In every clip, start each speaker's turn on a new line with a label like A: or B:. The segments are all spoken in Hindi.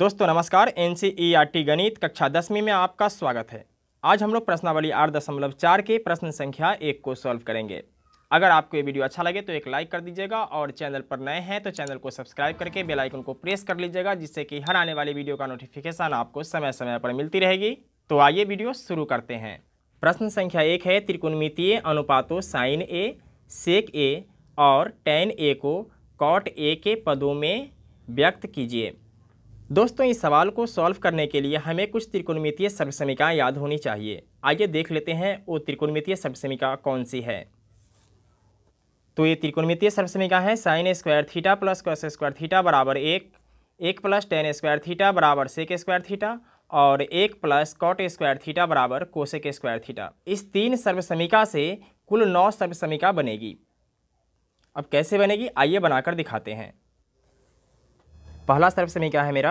A: दोस्तों नमस्कार एन गणित कक्षा दसवीं में आपका स्वागत है आज हम लोग प्रश्नावली आठ दशमलव चार के प्रश्न संख्या एक को सॉल्व करेंगे अगर आपको ये वीडियो अच्छा लगे तो एक लाइक कर दीजिएगा और चैनल पर नए हैं तो चैनल को सब्सक्राइब करके बेल आइकन को प्रेस कर लीजिएगा जिससे कि हर आने वाली वीडियो का नोटिफिकेशन आपको समय समय पर मिलती रहेगी तो आइए वीडियो शुरू करते हैं प्रश्न संख्या एक है त्रिकुणमितीय अनुपातों साइन ए सेक ए और टेन ए को कॉट ए के पदों में व्यक्त कीजिए दोस्तों इस सवाल को सॉल्व करने के लिए हमें कुछ त्रिकोणमितीय सर्वसमिका याद होनी चाहिए आइए देख लेते हैं वो त्रिकोणमितीय सर्वसमिका कौन सी है तो ये त्रिकोणमितीय सर्वसमिका है sine square theta plus cos square theta बराबर एक एक प्लस टेन स्क्वायर थीटा बराबर सेक स्क्वायर थीटा और एक प्लस कॉट स्क्वायर थीटा बराबर कोसेक स्क्वायर थीटा इस तीन सर्वसमिका से कुल नौ सर्वसमिका बनेगी अब कैसे बनेगी आइए बनाकर दिखाते हैं पहला सर्व समय क्या है मेरा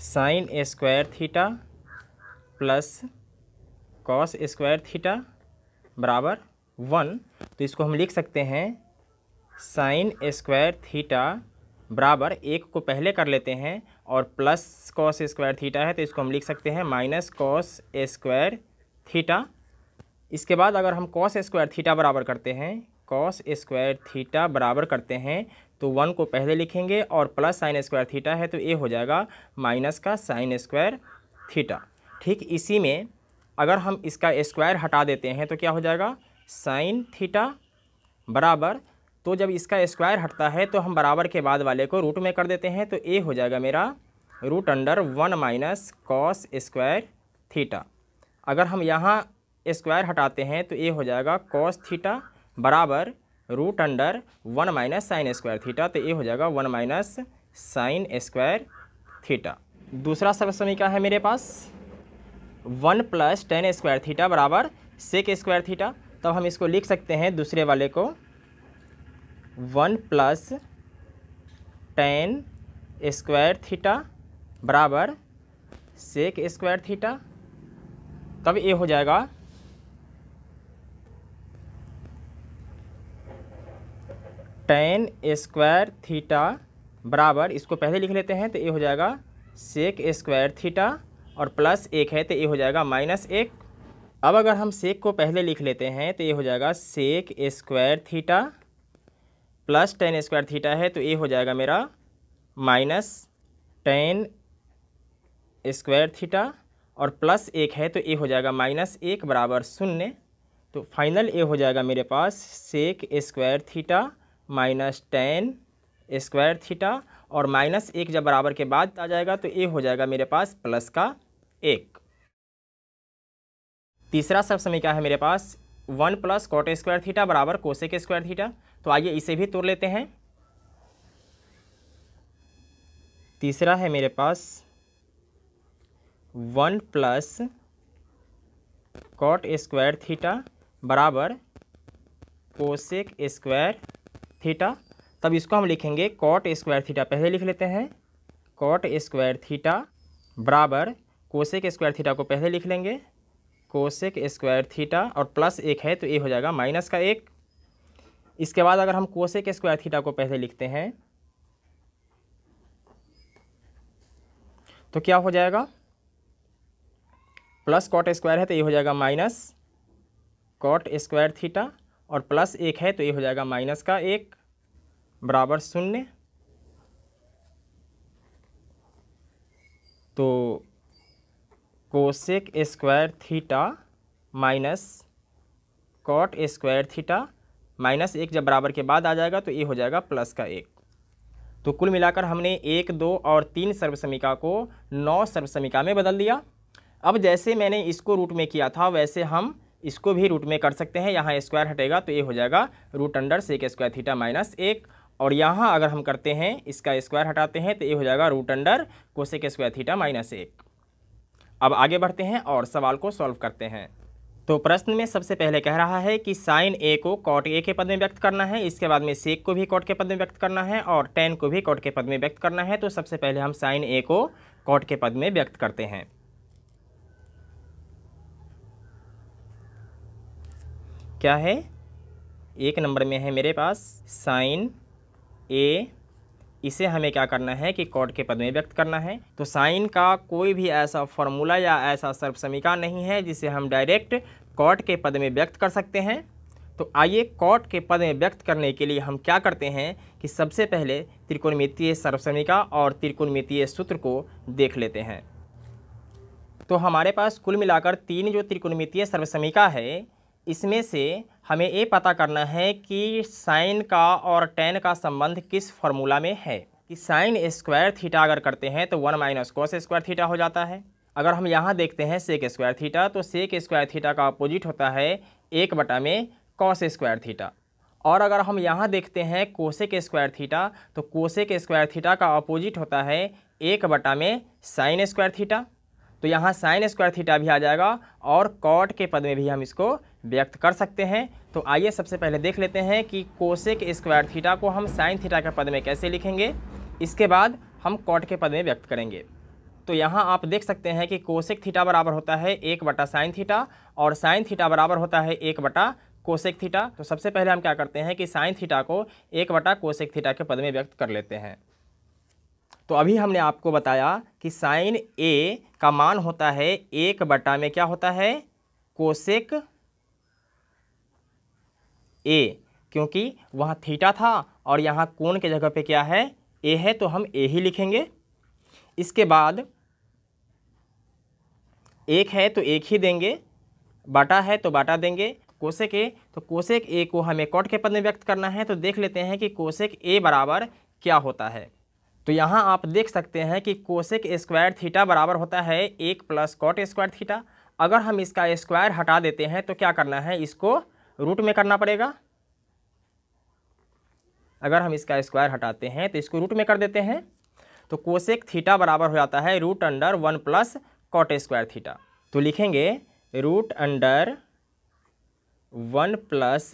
A: sine square theta plus cos square theta बराबर वन तो इसको हम लिख सकते हैं साइन स्क्वायर थीटा बराबर एक को पहले कर लेते हैं और प्लस कॉस स्क्वायर थीटा है तो इसको हम लिख सकते हैं माइनस कॉस स्क्वायर थीटा इसके बाद अगर हम कॉस स्क्वायर थीटा बराबर करते हैं कॉस स्क्वायर थीटा बराबर करते हैं तो वन को पहले लिखेंगे और प्लस साइन स्क्वायर थीटा है तो ए हो जाएगा माइनस का साइन स्क्वायर थीटा ठीक इसी में अगर हम इसका स्क्वायर हटा देते हैं तो क्या हो जाएगा साइन थीटा बराबर तो जब इसका स्क्वायर हटता है तो हम बराबर के बाद वाले को रूट में कर देते हैं तो ए हो जाएगा मेरा root under one minus cos square theta अगर हम यहाँ स्क्वायर हटाते हैं तो ए हो जाएगा कॉस थीटा बराबर root under one minus sine square theta तो ये हो जाएगा one minus sine square theta दूसरा सब समीकरण है मेरे पास one plus tan square theta बराबर सेक स्क्वायर थीटा तब हम इसको लिख सकते हैं दूसरे वाले को one plus tan square theta बराबर सेक स्क्वायर थीटा तब ये हो जाएगा टेन स्क्वायर थीटा बराबर इसको पहले लिख लेते हैं तो ये हो जाएगा सेक स्क्वायर थीटा और प्लस एक है तो ये हो जाएगा माइनस एक अब अगर हम सेक को पहले लिख लेते हैं तो ये हो जाएगा sec square theta plus tan square theta है तो ये हो जाएगा मेरा माइनस टेन स्क्वायर थीटा और प्लस एक है तो ये हो जाएगा माइनस एक बराबर शून्य तो फाइनल ए हो जाएगा मेरे पास sec square theta minus tan square theta और माइनस एक जब बराबर के बाद आ जाएगा तो ए हो जाएगा मेरे पास प्लस का एक तीसरा सब समय क्या है मेरे पास one plus cot square theta बराबर के स्क्वायर थीटा तो आइए इसे भी तोड़ लेते हैं तीसरा है मेरे पास one plus cot square theta बराबर कोसेक स्क्वायर थीटा तब इसको हम लिखेंगे कॉट स्क्वायर थीटा पहले लिख लेते हैं कॉट स्क्वायर थीटा बराबर कोशेक स्क्वायर थीटा को पहले लिख लेंगे कोसेक स्क्वायर थीटा और प्लस एक है तो ये हो जाएगा माइनस का एक इसके बाद अगर हम कोसेक स्क्वायर थीटा को पहले लिखते हैं तो क्या हो जाएगा प्लस कॉट स्क्वायर है तो ये हो जाएगा माइनस कॉट स्क्वायर थीटा और प्लस एक है तो ये हो जाएगा माइनस का एक बराबर शून्य तो cosec square theta minus cot square theta minus एक जब बराबर के बाद आ जाएगा तो ये हो जाएगा प्लस का एक तो कुल मिलाकर हमने एक दो और तीन सर्वसमिका को नौ सर्वसमिका में बदल दिया अब जैसे मैंने इसको रूट में किया था वैसे हम इसको भी रूट में कर सकते हैं यहाँ स्क्वायर हटेगा तो ये हो जाएगा root under sec square theta minus एक और यहाँ अगर हम करते हैं इसका स्क्वायर हटाते हैं तो ये हो जाएगा root under cosec square theta minus एक अब आगे बढ़ते हैं और सवाल को सॉल्व करते हैं तो प्रश्न में सबसे पहले कह रहा है कि साइन ए को कॉट ए के पद में व्यक्त करना है इसके बाद में सेक को भी कॉट के पद में व्यक्त करना है और टेन को भी कॉट के पद में व्यक्त करना है तो सबसे पहले हम साइन ए को कॉट के पद में व्यक्त करते हैं क्या है एक नंबर में है मेरे पास साइन ए इसे हमें क्या करना है कि कॉट के पद में व्यक्त करना है तो साइन का कोई भी ऐसा फॉर्मूला या ऐसा सर्व नहीं है जिसे हम डायरेक्ट कॉट के पद में व्यक्त कर सकते हैं तो आइए कॉट के पद में व्यक्त करने के लिए हम क्या करते हैं कि सबसे पहले त्रिकोणमितीय सर्वसमिका और त्रिकोणमितीय सूत्र को देख लेते हैं तो हमारे पास कुल मिलाकर तीन जो त्रिकोणमितीय सर्वसमिका है इसमें से हमें ये पता करना है कि साइन का और टेन का संबंध किस फॉर्मूला में है कि साइन स्क्वायर थीटा अगर करते हैं तो one minus cos square theta हो जाता है अगर हम यहाँ देखते हैं सेक स्क्वायर थीटा तो सेक स्क्वायर थीटा का अपोजिट होता है एक बटा में कॉस स्क्वायर थीटा और अगर हम यहाँ देखते हैं कोसेक स्क्वायर थीटा तो कोसेक स्क्वायर थीटा का अपोजिट होता है एक बटा में साइन स्क्वायर थीटा तो यहाँ साइन स्क्वायर थीटा भी आ जाएगा और कॉट के पद में भी हम इसको व्यक्त कर सकते हैं तो आइए सबसे पहले देख लेते हैं कि कोशिक स्क्वायर थीटा को हम साइन थीटा के पद में कैसे लिखेंगे इसके बाद हम कॉट के पद में व्यक्त करेंगे तो यहाँ आप देख सकते हैं कि कोशिक थीटा बराबर होता है एक बटा साइन थीटा और साइन थीटा बराबर होता है एक बटा कोशिक थीटा तो सबसे पहले हम क्या करते हैं कि साइन थीटा को एक बटा कोशिक थीटा के पद में व्यक्त कर लेते हैं तो अभी हमने आपको बताया कि साइन ए का मान होता है एक बटा में क्या होता है कोशिक ए क्योंकि वहाँ थीटा था और यहाँ कोण के जगह पे क्या है ए है तो हम ए ही लिखेंगे इसके बाद एक है तो एक ही देंगे बाटा है तो बाटा देंगे कोशेक ए तो कोशेक ए को हमें कॉट के पद में व्यक्त करना है तो देख लेते हैं कि कोशेक ए बराबर क्या होता है तो यहाँ आप देख सकते हैं कि कोशिक स्क्वायर थीटा बराबर होता है एक प्लस कॉट स्क्वायर थीटा अगर हम इसका स्क्वायर हटा देते हैं तो क्या करना है इसको रूट में करना पड़ेगा अगर हम इसका स्क्वायर हटाते हैं तो इसको रूट में कर देते हैं तो कोशिक थीटा बराबर हो जाता है root under one plus cot square theta तो लिखेंगे root under one plus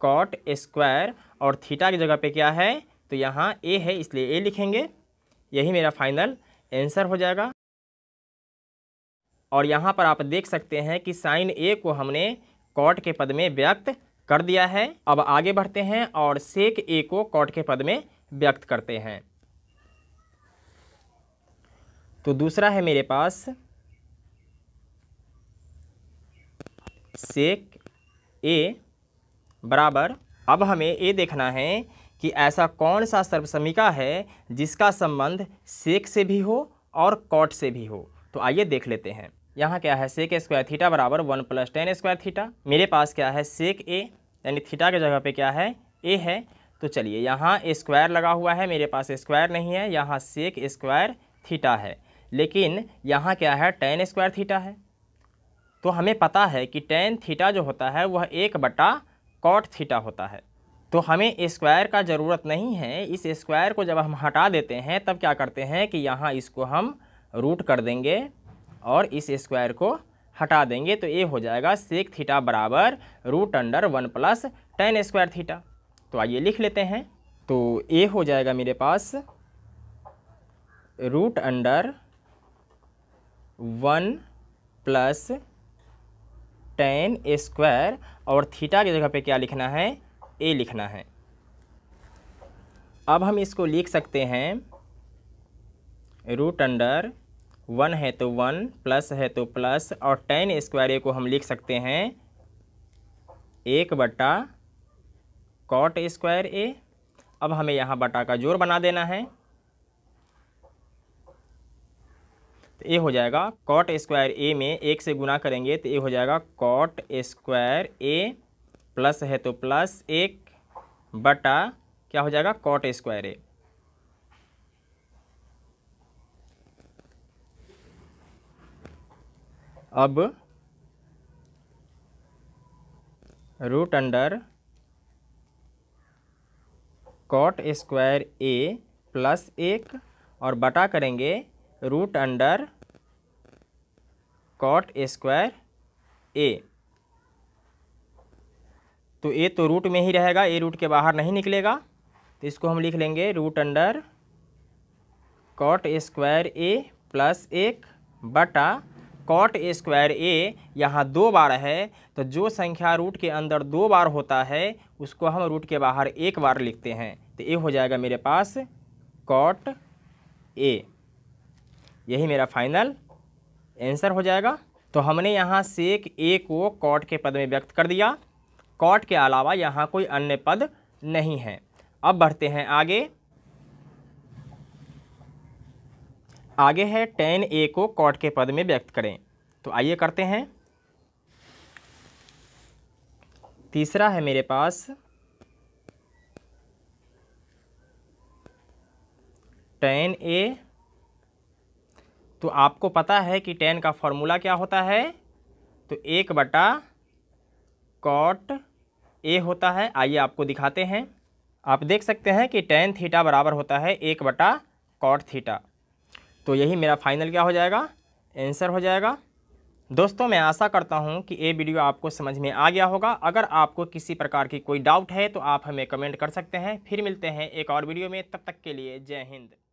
A: cot square और थीटा की जगह पे क्या है तो यहाँ ए है इसलिए ए लिखेंगे यही मेरा फाइनल आंसर हो जाएगा और यहाँ पर आप देख सकते हैं कि साइन ए को हमने कॉट के पद में व्यक्त कर दिया है अब आगे बढ़ते हैं और सेक ए को कॉट के पद में व्यक्त करते हैं तो दूसरा है मेरे पास सेक ए बराबर अब हमें ए देखना है कि ऐसा कौन सा सर्वसमिका है जिसका संबंध सेक से भी हो और कॉट से भी हो तो आइए देख लेते हैं यहाँ क्या है सेक स्क्वायर थीटा बराबर one plus tan square theta मेरे पास क्या है सेक ए यानी थीटा के जगह पे क्या है ए है तो चलिए यहाँ स्क्वायर लगा हुआ है मेरे पास स्क्वायर नहीं है यहाँ सेक स्क्वायर थीटा है लेकिन यहाँ क्या है टेन स्क्वायर थीटा है तो हमें पता है कि टेन थीटा जो होता है वह एक बटा कॉट थीटा होता है तो हमें स्क्वायर का ज़रूरत नहीं है इस स्क्वायर को जब हम हटा देते हैं तब क्या करते हैं कि यहाँ इसको हम रूट कर देंगे और इस स्क्वायर को हटा देंगे तो ये हो जाएगा सेक थीटा बराबर root under one plus tan square theta तो आइए लिख लेते हैं तो ए हो जाएगा मेरे पास root under one plus tan square और थीटा की जगह पे क्या लिखना है ए लिखना है अब हम इसको लिख सकते हैं रूट अंडर वन है तो वन प्लस है तो प्लस और टेन स्क्वायर ए को हम लिख सकते हैं एक बट्टा कॉट स्क्वायर ए अब हमें यहाँ बटा का जोड़ बना देना है तो ए हो जाएगा कॉट स्क्वायर ए में एक से गुना करेंगे तो ए हो जाएगा कॉट स्क्वायर ए प्लस है तो प्लस एक बटा क्या हो जाएगा कॉट स्क्वायर ए अब root under cot square A plus एक और बटा करेंगे root under cot square A तो ए तो रूट में ही रहेगा ए रूट के बाहर नहीं निकलेगा तो इसको हम लिख लेंगे root under cot square A plus एक बटा कॉट स्क्वायर ए यहाँ दो बार है तो जो संख्या रूट के अंदर दो बार होता है उसको हम रूट के बाहर एक बार लिखते हैं तो ए हो जाएगा मेरे पास कॉट ए यही मेरा फाइनल आंसर हो जाएगा तो हमने यहाँ सेक ए को कॉट के पद में व्यक्त कर दिया कॉट के अलावा यहाँ कोई अन्य पद नहीं है अब बढ़ते हैं आगे आगे है टेन ए को कॉट के पद में व्यक्त करें तो आइए करते हैं तीसरा है मेरे पास टेन ए तो आपको पता है कि टेन का फॉर्मूला क्या होता है तो एक बटा कॉट ए होता है आइए आपको दिखाते हैं आप देख सकते हैं कि टेन थीटा बराबर होता है एक बटा कॉट थीटा तो यही मेरा फाइनल क्या हो जाएगा आंसर हो जाएगा दोस्तों मैं आशा करता हूं कि ये वीडियो आपको समझ में आ गया होगा अगर आपको किसी प्रकार की कोई डाउट है तो आप हमें कमेंट कर सकते हैं फिर मिलते हैं एक और वीडियो में तब तक के लिए जय हिंद